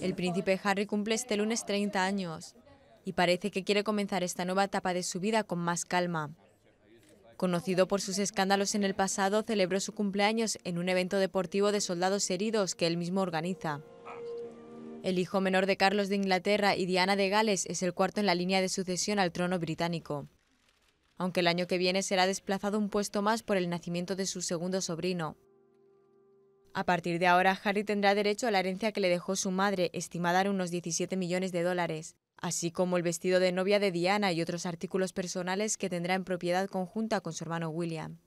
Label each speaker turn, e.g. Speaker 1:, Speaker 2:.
Speaker 1: El
Speaker 2: príncipe Harry cumple este lunes 30 años y parece que quiere comenzar esta nueva etapa de su vida con más calma. Conocido por sus escándalos en el pasado, celebró su cumpleaños en un evento deportivo de soldados heridos que él mismo organiza. El hijo menor de Carlos de Inglaterra y Diana de Gales es el cuarto en la línea de sucesión al trono británico. Aunque el año que viene será desplazado un puesto más por el nacimiento de su segundo sobrino, a partir de ahora, Harry tendrá derecho a la herencia que le dejó su madre, estimada en unos 17 millones de dólares, así como el vestido de novia de Diana y otros artículos personales que tendrá en propiedad conjunta con su hermano William.